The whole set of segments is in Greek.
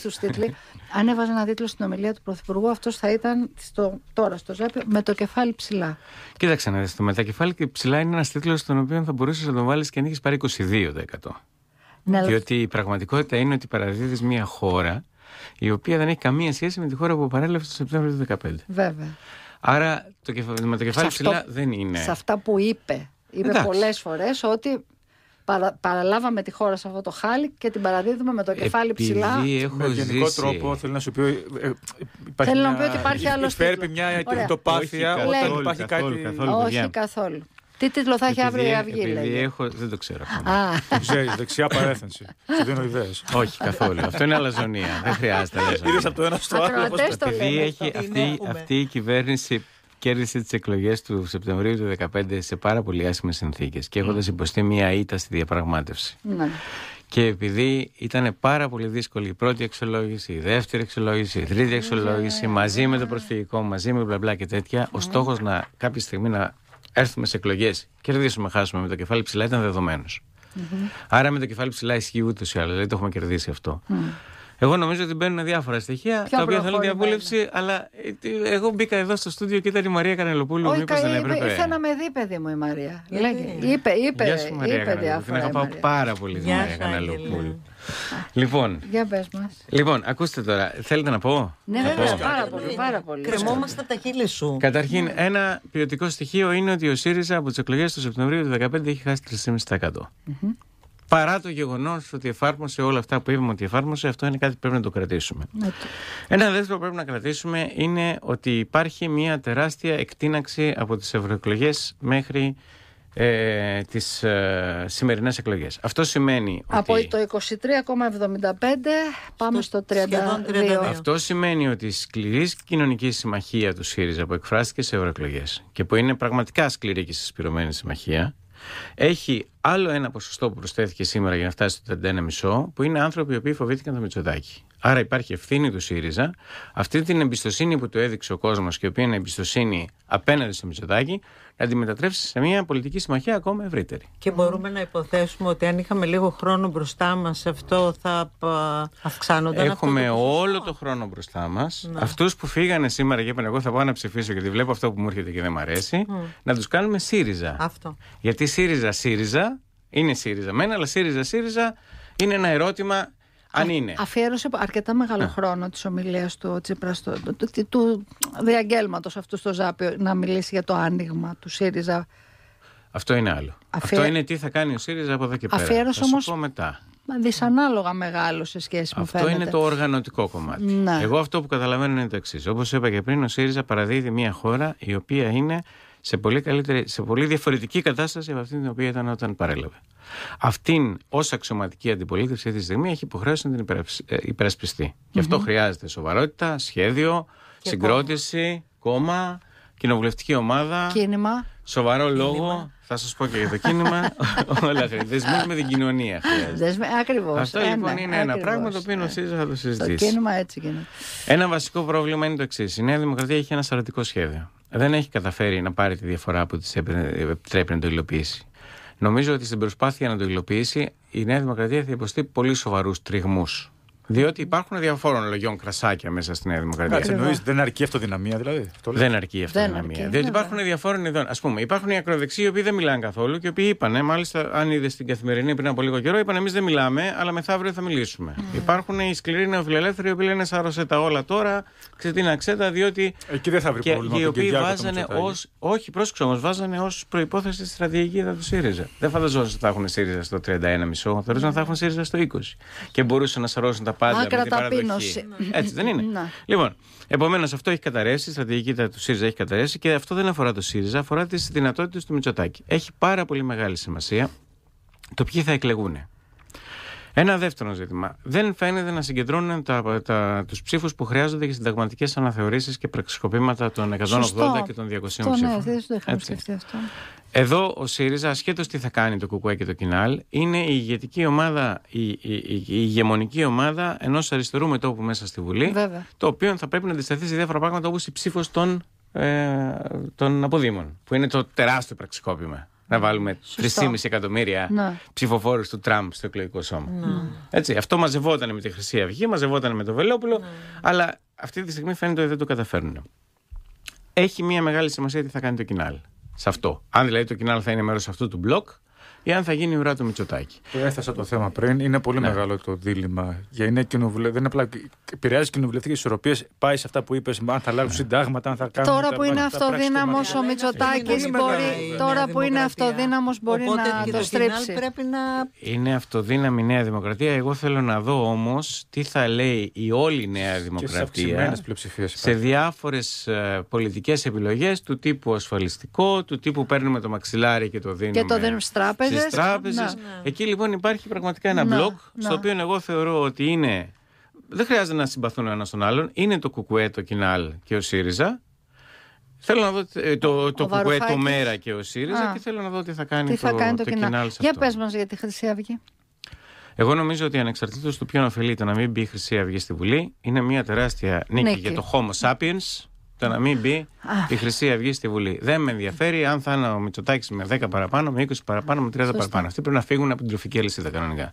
τίτλοι. Αν έβαζε ένα τίτλο στην ομιλία του Πρωθυπουργού, αυτός θα ήταν στο, τώρα στο Ζάπιο με το κεφάλι ψηλά. Κοίταξε να δεις το με το κεφάλι ψηλά είναι ένας τίτλος στον οποίο θα μπορούσες να τον βάλεις και αν είχε πάρει 22%. Ναι, Διότι αλλά... η πραγματικότητα είναι ότι παραδίδεις μια χώρα η οποία δεν έχει καμία σχέση με τη χώρα που παρέλαβε το Σεπτέμβριο του 2015. Βέβαια. Άρα το κεφα... με το κεφάλι αυτό... ψηλά δεν είναι. Σε αυτά που είπε. Είπε πολλές φορές ότι παρα, παραλάβαμε τη χώρα σε αυτό το χάλι και την παραδίδουμε με το κεφάλι Επειδή ψηλά. Έχω με γενικό ζήσει. τρόπο θέλω να σου πω. Ε, ε θέλω να πω ότι υπάρχει ε, άλλος. Υπέρπει μια τοπάθεια όταν καθόλου, υπάρχει καθόλου, κάτι. Καθόλου, όχι καθόλου. Τι τίτλο θα έχει αύριο η Αυγή, λέει. έχω... Δεν το ξέρω ακόμα. Ah. ξέρεις, δεξιά παρέθενση. Σου δίνω ιδέες. Όχι καθόλου. Αυτό είναι αλαζονία. Δεν χρειάζεται. Είδες από το ένα στο άλλο. αυτή η κυβέρνηση κέρδισε τις εκλογές του Σεπτεμβρίου του 2015 σε πάρα πολύ άσχημες συνθήκες και έχοντας mm. υποστεί μια ήττα στη διαπραγμάτευση. Ναι. Και επειδή ήταν πάρα πολύ δύσκολη η πρώτη εξολόγηση, η δεύτερη εξολόγηση, η τρίτη ναι, εξολόγηση, ναι, μαζί με το προσφυγικό, μαζί με μπλα μπλα και τέτοια, ο στόχος να κάποια στιγμή να έρθουμε σε εκλογές, κερδίσουμε, χάσουμε με το κεφάλι ψηλά ήταν Άρα με το κεφάλι ψηλά ισχύει ούτως ή άλλως. Δηλαδή το έχουμε κερδίσει αυτό. Εγώ νομίζω ότι μπαίνουν διάφορα στοιχεία τα οποία θέλουν διαβούλευση, αλλά ε, εγώ μπήκα εδώ στο στούντιο και ήταν η Μαρία Κανελοπούλου. Όχι, δεν έπρεπε. Ήρθε να με δει, παιδί μου η Μαρία. Ε, Λέγε. Ε, είπε, είπε, Γεια σου, Μαρία είπε διάφορα. Την αγαπάω πάρα πολύ τη Μαρία Κανελοπούλου. Λοιπόν, για πες μας. λοιπόν, ακούστε τώρα, θέλετε να πω. Ναι, βέβαια, ναι, πάρα πολύ. Κρεμόμαστε τα χείλη σου. Καταρχήν, ναι. ένα ποιοτικό στοιχείο είναι ότι ο ΣΥΡΙΖΑ από τις εκλογές του Σεπτεμβρίου του 2015 έχει χάσει 3,5% παρά το γεγονός ότι εφάρμοσε όλα αυτά που είπαμε ότι εφάρμοσε, αυτό είναι κάτι που πρέπει να το κρατήσουμε. Ναι, Ένα δεύτερο που πρέπει να κρατήσουμε είναι ότι υπάρχει μια τεράστια εκτείναξη από τις ευρωεκλογές μέχρι ε, τις ε, σημερινές εκλογές. Αυτό σημαίνει Από το 23,75 πάμε στο, στο 32. Αυτό σημαίνει ότι η σκληρή κοινωνική συμμαχία του ΣΥΡΙΖΑ που εκφράστηκε σε ευρωεκλογές και που είναι πραγματικά σκληρή και συσπηρωμένη συμμαχία έχει άλλο ένα ποσοστό που προσθέθηκε σήμερα για να φτάσει στο 31,5 που είναι άνθρωποι οι οποίοι φοβήθηκαν το Μητσοτάκι. Άρα υπάρχει ευθύνη του ΣΥΡΙΖΑ. Αυτή την εμπιστοσύνη που του έδειξε ο κόσμος και η οποία είναι εμπιστοσύνη απέναντι στο Μητσοτάκι να τη μετατρέψει σε μια πολιτική συμμαχία ακόμα ευρύτερη. Και μπορούμε να υποθέσουμε ότι αν είχαμε λίγο χρόνο μπροστά μας, αυτό θα αυξάνονταν. Έχουμε αυτό το όλο το χρόνο μπροστά μας. Ναι. Αυτούς που φύγανε σήμερα και είπαν: Εγώ θα πάω να ψηφίσω γιατί βλέπω αυτό που μου έρχεται και δεν μου αρέσει, να τους κάνουμε ΣΥΡΙΖΑ. Αυτό. Γιατί ΣΥΡΙΖΑ, ΣΥΡΙΖΑ είναι ΣΥΡΙΖΑ μένα, αλλά ΣΥΡΙΖΑ, ΣΥΡΙΖΑ είναι ένα ερώτημα αν είναι. Αφιέρωσε αρκετά μεγάλο χρόνο της ομιλίας του Τσίπρα, του, του, του διαγγέλματος αυτού στο Ζάπιο, να μιλήσει για το άνοιγμα του ΣΥΡΙΖΑ. Αυτό είναι άλλο. Αυτό είναι τι θα κάνει ο ΣΥΡΙΖΑ από εδώ και πέρα. Αφιέρωσες όμω. Δυσανάλογα μεγάλο σε σχέση με αυτό. Αυτό είναι το οργανωτικό κομμάτι. Ναι. Εγώ αυτό που καταλαβαίνω είναι το εξής. Όπως είπα και πριν, ο ΣΥΡΙΖΑ παραδίδει μια χώρα η οποία είναι σε πολύ, καλύτερη, σε πολύ διαφορετική κατάσταση από αυτή την οποία ήταν όταν παρέλαβε. Αυτήν ως αξιωματική αντιπολίτευση αυτή τη στιγμή έχει υποχρέωση να την ε, υπερασπιστεί. Γι' αυτό χρειάζεται σοβαρότητα, σχέδιο, συγκρότηση, κόμμα. κόμμα, κοινοβουλευτική ομάδα. Κίνημα. Σοβαρό λόγο. Θα σας πω και για το κίνημα. Όλα με την κοινωνία Ακριβώς. Αυτό λοιπόν είναι ακριβώς, ένα πράγμα το οποίο ναι. ο ΣΥΡΙΖΑ θα το συζητήσει. Το κίνημα έτσι γίνεται. Ένα βασικό πρόβλημα είναι το εξής. Η Νέα Δημοκρατία έχει ένα σαρωτικό σχέδιο δεν έχει καταφέρει να πάρει τη διαφορά που της επιτρέπει να το υλοποιήσει. Νομίζω ότι στην προσπάθεια να το υλοποιήσει η Νέα Δημοκρατία θα υποστεί πολύ σοβαρούς τριγμούς διότι υπάρχουν διαφόρων λογιών κρασάκια μέσα στην Νέα Δημοκρατία. Εννοείς, δεν αρκεί αυτοδυναμία, δηλαδή. Αυτό δεν αρκεί αυτοδυναμία. Δεν αρκεί, διότι υπάρχουν διαφόρων ειδών. Ας πούμε, υπάρχουν οι ακροδεξοί οι οποίοι δεν μιλάνε καθόλου και οι οποίοι είπαν, «Ε, μάλιστα, αν είδες στην καθημερινή πριν από λίγο καιρό, είπαν εμείς δεν μιλάμε, αλλά μεθαύριο θα μιλήσουμε. Mm. Υπάρχουν οι σκληροί νεοφιλελεύθεροι οι οποίοι λένε σάρωσε τα όλα τώρα, ξετίναξε τα, διότι. Εκεί δεν θα βρει και, πρόβλημα. Και οι οποίοι βάζανε ως. Όχι, πρόσεξε όμως, βάζανε ως προπόθεση τη στρατηγική του ΣΥΡΙΖΑ. Δεν θα ότι θα έχουν ΣΥΡΙΖΑ στο 31,5, θα έχουν ΣΥΡΙΖΑ στο 20. Και μπορούσαν να σαρώσουν τα πάντα. Άκρα Έτσι δεν είναι. Ναι. Λοιπόν, επομένως αυτό έχει καταρρεύσει, η στρατηγική του ΣΥΡΙΖΑ έχει καταρρεύσει και αυτό δεν αφορά το ΣΥΡΙΖΑ, αφορά τις δυνατότητες του Μητσοτάκη. Έχει πάρα πολύ μεγάλη σημασία το ποιοι θα εκλεγούν. Ένα δεύτερο ζήτημα. Δεν φαίνεται να συγκεντρώνουν τα, τα, τους ψήφους που χρειάζονται για συνταγματικές αναθεωρήσεις και πραξικοπήματα των 180 και των 200 ναι, ψήφων. Ναι, δεν το είχαμε σκεφτεί αυτό. Εδώ ο ΣΥΡΙΖΑ, ασχέτως τι θα κάνει το ΚΚΕ και το ΚΙΝΑΛ, είναι η ηγετική ομάδα, η, η, η, η ηγεμονική ομάδα ενός αριστερού μετόπου μέσα στη Βουλή. Το οποίο θα πρέπει να αντισταθείς σε διάφορα πράγματα όπως η ψήφος των, ε, των αποδήμων, που είναι το τεράστιο πραξικόπημα να βάλουμε 3,5 εκατομμύρια ναι. ψηφοφόρους του Τραμπ στο εκλογικό σώμα. Ναι. Έτσι, αυτό μαζευόταν με τη Χρυσή Αυγή, μαζευόταν με το Βελόπουλο, ναι. αλλά αυτή τη στιγμή φαίνεται ότι δεν το καταφέρνουν. Έχει μια μεγάλη σημασία τι θα κάνει το κοινάλ σε αυτό. Αν δηλαδή το κοινάλ θα είναι μέρος αυτού του μπλοκ, εάν θα γίνει η ουρά του Μητσοτάκη. Έθεσα το θέμα πριν. Είναι πολύ ναι. μεγάλο το δίλημα. Για είναι κοινοβουλε... Δεν απλά... επηρεάζει κοινοβουλευτικές ισορροπίες. Πάει σε αυτά που είπες, αν θα αλλάξουν ναι. συντάγματα, αν θα κάνουν. Τώρα που είναι αυτοδύναμο ο Μητσοτάκη, μπορεί. Τώρα που είναι αυτοδύναμο, μπορεί να το στρίψει. Είναι αυτοδύναμη η Νέα Δημοκρατία. Εγώ θέλω να δω όμως τι θα λέει η όλη Νέα Δημοκρατία σε διάφορε πολιτικές επιλογές του τύπου ασφαλιστικό, του τύπου παίρνουμε το μαξιλάρι και το δίνουμε. Και το δίνουμε στι τράπεζες. Στις τράπεζες. Ναι, ναι. Εκεί λοιπόν υπάρχει πραγματικά ένα ναι, μπλοκ, ναι. στο οποίο εγώ θεωρώ ότι είναι... Δεν χρειάζεται να συμπαθούν ο ένας τον άλλον. Είναι το Κουκουέ, το Κινάλ και ο ΣΥΡΙΖΑ. Θέλω να δω ε, το, το Κουκουέ, το Μέρα και ο ΣΥΡΙΖΑ και θέλω να δω τι θα κάνει, τι το, θα κάνει Κινάλ. για αυτό. πες μας για τη Χρυσή Αυγή. Εγώ νομίζω ότι ανεξαρτήτως του ποιον ωφελείται το να μην μπει η Χρυσή Αυγή στη Βουλή, είναι μια τεράστια νίκη, νίκη. για το Homo sapiens το να μην μπει η Χρυσή Αυγή στη Βουλή. Δεν με ενδιαφέρει αν θα είναι ο Μητσοτάκης με 10 παραπάνω, με 20 παραπάνω, με 30 παραπάνω. Αυτοί πρέπει να φύγουν από την τροφική αλυσίδα κανονικά.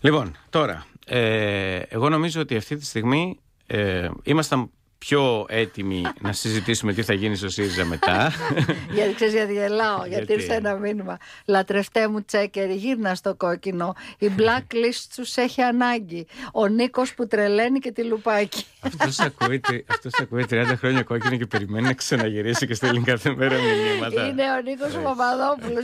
Λοιπόν, τώρα, ε, εγώ νομίζω ότι αυτή τη στιγμή ε, ήμασταν πιο έτοιμοι να συζητήσουμε τι θα γίνει στο ΣΥΡΙΖΑ μετά. γιατί ξέρεις, γιατί γελάω, γιατί ήρθε ένα μήνυμα. Λατρευτέ μου τσέκερ, γύρνα στο κόκκινο. Η blacklist τους έχει ανάγκη. Ο Νίκος που τρελαίνει και τη λουπάκι. Αυτός ακούει, αυτός ακούει 30 χρόνια κόκκινο και περιμένει να ξαναγυρίσει και στέλνει κάθε μέρα μηνύματα. Είναι ο Νίκος Παπαδόπουλο.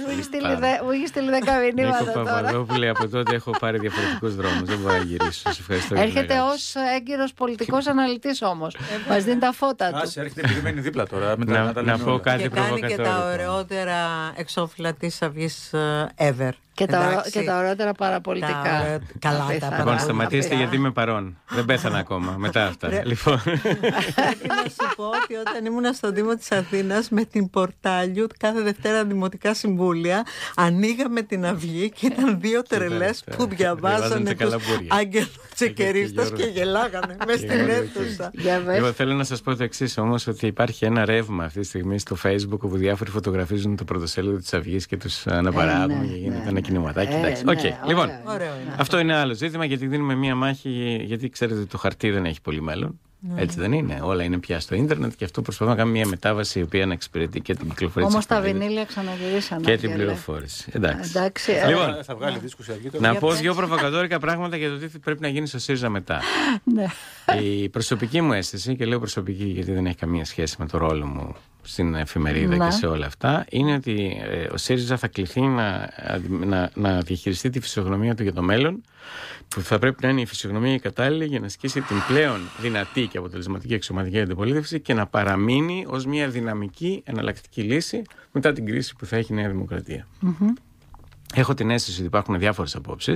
Μου έχει στείλει 10 μηνύματα. Νίκο Παπαδόπουλο, από τότε έχω πάρει διαφορετικούς δρόμους. Δεν μπορώ να γυρίσω. Έρχεται ως έγκυρος πολιτικός αναλυτής όμως. Μας δίνει τα φώτα του. Α, έρχεται μένει δίπλα τώρα. Με τα, να, να πω κάτι και κάνει και τα ωραιότερα εξώφυλλα της αυγής ε, ever. Και τα, και τα παραπολιτικά. Τα, καλά, τα παραπολιτικά. Λοιπόν, σταματήστε γιατί είμαι παρόν. Δεν πέθανα ακόμα μετά αυτά. λοιπόν. να σου πω ότι όταν ήμουν στον Δήμο της Αθήνας με την Πορτάλιου, κάθε Δευτέρα Δημοτικά Συμβούλια, ανοίγαμε την αυγή και ήταν δύο τρελέ που διαβάζανε του Άγγελο Τσεκερίστα και γελάγανε μες στην αίθουσα. Εγώ θέλω να σας πω το εξής όμως, ότι υπάρχει ένα ρεύμα αυτή τη στιγμή στο Facebook όπου διάφοροι φωτογραφίζουν το πρωτοσέλιδο της αυγής και τους αναπαράγουν ε, ναι, και κινηματάκι. Ε, ναι, okay. λοιπόν, ναι. αυτό είναι άλλο ζήτημα γιατί δίνουμε μία μάχη. Γιατί ξέρετε ότι το χαρτί δεν έχει πολύ μέλλον. Ναι. Έτσι δεν είναι. Όλα είναι πια στο ίντερνετ και αυτό προσπαθούμε να κάνουμε μια μετάβαση η οποία να εξυπηρετεί και την κυκλοφορία Όμως τα βινίλια ξαναγυρίσανε. Και την πληροφόρηση. Εντάξει. Εντάξει. Ε. Λοιπόν, θα, Να πω δύο προβοκατόρικα πράγματα για το τι πρέπει να γίνει στο ΣΥΡΙΖΑ μετά. Ναι. η προσωπική μου αίσθηση, και λέω προσωπική γιατί δεν έχει καμία σχέση με το ρόλο μου στην εφημερίδα ναι. και σε όλα αυτά είναι ότι ε, ο ΣΥΡΙΖΑ θα κληθεί να, να, διαχειριστεί τη φυσιογνωμία του για το μέλλον, που θα πρέπει να είναι η φυσιογνωμία η κατάλληλη για να ασκήσει την πλέον δυνατή και αποτελεσματική εξωματική αντιπολίτευση και να παραμείνει ως μια δυναμική εναλλακτική λύση μετά την κρίση που θα έχει η Νέα Έχω την αίσθηση ότι υπάρχουν διάφορες απόψεις.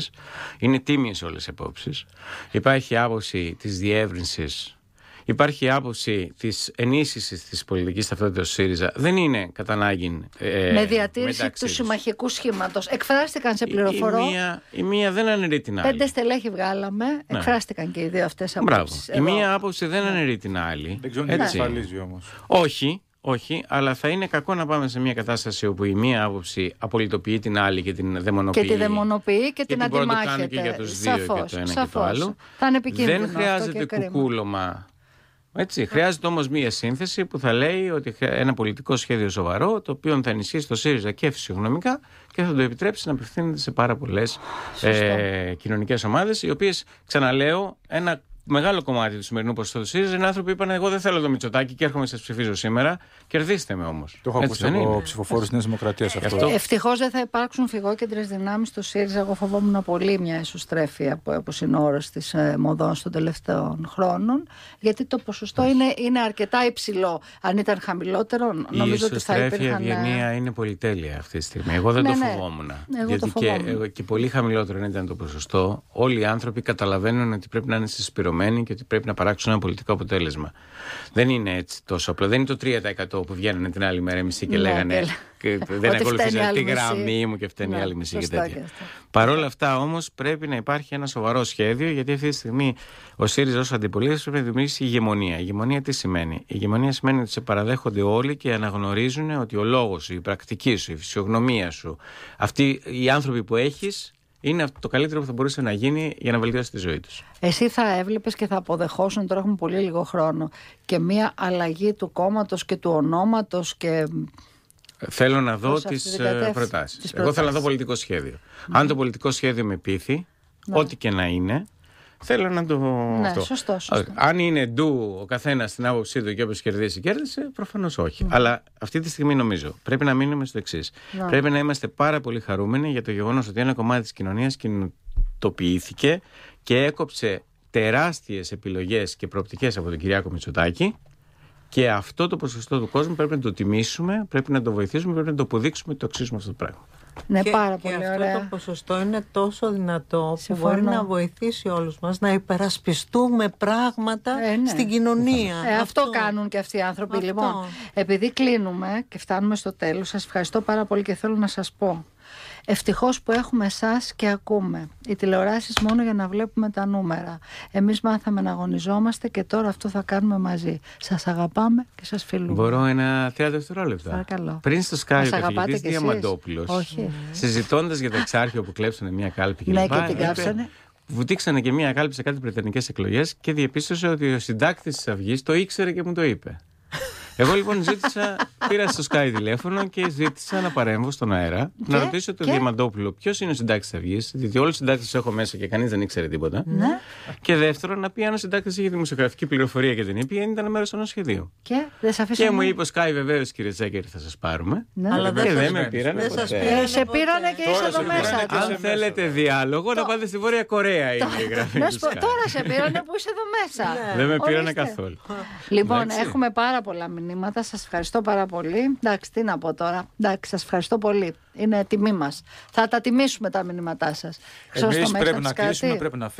Είναι τίμιες όλες οι απόψεις Υπάρχει άποψη της διεύρυνσης Υπάρχει άποψη της ενίσχυσης της πολιτικής ταυτότητας του ΣΥΡΙΖΑ. Δεν είναι κατά ανάγκη. Ε, με διατήρηση του συμμαχικού σχήματος. Εκφράστηκαν σε πληροφορώ. Η, μία, δεν αναιρεί την άλλη. Πέντε στελέχη βγάλαμε. Ναι. Εκφράστηκαν και οι δύο αυτές απόψει. Η μία άποψη δεν αναιρεί την άλλη. Δεν ξέρω αν όμως. Όχι, όχι, αλλά θα είναι κακό να πάμε σε μια κατάσταση όπου η μία άποψη απολυτοποιεί την άλλη και την δαιμονοποιεί. Και τη δαιμονοποιεί και την αντιμάχεται. Και για τους δύο σαφώς, και το ένα σαφώς. το άλλο. Δεν χρειάζεται αυτό κουκούλωμα έτσι. Χρειάζεται όμως μία σύνθεση που θα λέει ότι ένα πολιτικό σχέδιο σοβαρό, το οποίο θα ενισχύσει το ΣΥΡΙΖΑ και φυσιογνωμικά και θα το επιτρέψει να απευθύνεται σε πάρα πολλές ε, κοινωνικές ομάδες, οι οποίες, ξαναλέω, ένα μεγάλο κομμάτι του σημερινού ποσοστού του ΣΥΡΙΖΑ είναι άνθρωποι που είπαν: Εγώ δεν θέλω το Μητσοτάκι και έρχομαι σας ψηφίζω σήμερα. Κερδίστε με όμως. Το έχω ακούσει από ψηφοφόρους της Νέας Δημοκρατίας ε, αυτό. Ευτυχώς δεν θα υπάρξουν φυγόκεντρες δυνάμεις του ΣΥΡΙΖΑ. Εγώ φοβόμουν πολύ μια εσωστρέφεια όπω είναι όρο της ε, μοδών των τελευταίων χρόνων. Γιατί το ποσοστό είναι, είναι αρκετά υψηλό. Αν ήταν χαμηλότερο, νομίζω ότι θα υπήρχαν. Η ε, ευγενία είναι πολυτέλεια αυτή τη στιγμή. Εγώ δεν ναι, το ναι. φοβόμουν. γιατί Και, και πολύ χαμηλότερο ήταν το ποσοστό. Όλοι οι άνθρωποι καταλαβαίνουν ότι πρέπει να είναι συσπηρωμένοι δεδομένη και ότι πρέπει να παράξουν ένα πολιτικό αποτέλεσμα. Δεν είναι έτσι τόσο απλό. Δεν είναι το 3% που βγαίνανε την άλλη μέρα Μισή και ναι, λέγανε δεν ακολουθήσα τη γραμμή μου και φταίνει η ναι, άλλη μισή και τέτοια. Παρ' όλα αυτά όμως πρέπει να υπάρχει ένα σοβαρό σχέδιο γιατί αυτή τη στιγμή ο ΣΥΡΙΖΑ ως αντιπολίτευση πρέπει να δημιουργήσει ηγεμονία. Η ηγεμονία τι σημαίνει. Η ηγεμονία σημαίνει ότι σε παραδέχονται όλοι και αναγνωρίζουν ότι ο λόγος σου, η πρακτική σου, η φυσιογνωμία σου, αυτοί οι άνθρωποι που έχεις είναι το καλύτερο που θα μπορούσε να γίνει για να βελτιώσει τη ζωή τους. Εσύ θα έβλεπες και θα αποδεχόσουν, τώρα έχουμε πολύ λίγο χρόνο, και μία αλλαγή του κόμματος και του ονόματος και. Θέλω να δω τι ε, προτάσει. Εγώ θέλω να δω πολιτικό σχέδιο. Ναι. Αν το πολιτικό σχέδιο με πείθει, ναι. ό,τι και να είναι, Θέλω να το. Ναι, Σωστό, σωστό. Αν είναι ντου ο καθένας στην άποψή του και όπω κερδίσει, κέρδισε, προφανώς όχι. Ναι. Αλλά αυτή τη στιγμή νομίζω πρέπει να μείνουμε στο εξής. Ναι. Πρέπει να είμαστε πάρα πολύ χαρούμενοι για το γεγονός ότι ένα κομμάτι της κοινωνίας κινητοποιήθηκε και έκοψε τεράστιες επιλογές και προοπτικές από τον Κυριάκο Μητσοτάκη. Και αυτό το ποσοστό του κόσμου πρέπει να το τιμήσουμε, πρέπει να το βοηθήσουμε, πρέπει να το αποδείξουμε ότι το αξίζουμε αυτό το πράγμα. Ναι, και, αυτό ωραία. το ποσοστό είναι τόσο δυνατό που μπορεί να βοηθήσει όλους μας να υπερασπιστούμε πράγματα ε, ναι. στην κοινωνία. Ε, αυτό. κάνουν και αυτοί οι άνθρωποι. Λοιπόν, επειδή κλείνουμε και φτάνουμε στο τέλος, σας ευχαριστώ πάρα πολύ και θέλω να σας πω Ευτυχώς που έχουμε εσά και ακούμε. Οι τηλεοράσεις μόνο για να βλέπουμε τα νούμερα. Εμείς μάθαμε να αγωνιζόμαστε και τώρα αυτό θα κάνουμε μαζί. Σας αγαπάμε και σας φιλούμε. Μπορώ ένα 30 δευτερόλεπτα. Παρακαλώ. Πριν στο Σκάι ο καθηγητής Διαμαντόπουλος, Όχι. συζητώντας για το εξάρχεια που κλέψανε μια κάλπη και και την κάψανε. Βουτήξανε και μια κάλπη σε κάτι πρετανικές εκλογές και διεπίστωσε ότι ο συντάκτης της Αυγής το ήξερε και μου το είπε. Εγώ λοιπόν ζήτησα, πήρα στο Sky τηλέφωνο και ζήτησα να παρέμβω στον αέρα και, να ρωτήσω τον Διαμαντόπουλο ποιος είναι ο συντάκτης της Αυγής, διότι όλους τους συντάκτες έχω μέσα και κανείς δεν ήξερε τίποτα. Ναι. Και δεύτερον, να πει αν ο συντάκτης είχε δημοσιογραφική πληροφορία και την είπε, αν ήταν μέρος ενός σχεδίου. Και, δεν και μου είπε ο Sky, βεβαίως κύριε Τζέκερ, θα σας πάρουμε. Ναι. Αλλά δεν, με πήρανε δεν ποτέ. Ε, σε πήρανε και είσαι εδώ μέσα. Αν θέλετε διάλογο, να πάτε στη Βόρεια Κορέα η γραφή. Τώρα σε πήρανε που είσαι εδώ μέσα. Ναι. Δεν με πήρανε καθόλου. Λοιπόν, έχουμε πάρα πολλά μηνύματα μηνύματα. Σας ευχαριστώ πάρα πολύ. Εντάξει, τι να πω τώρα. Εντάξει, σας ευχαριστώ πολύ. Είναι τιμή μας. Θα τα τιμήσουμε τα μηνύματά σας. Εμεί πρέπει να κλείσουμε, πρέπει να φύγουμε.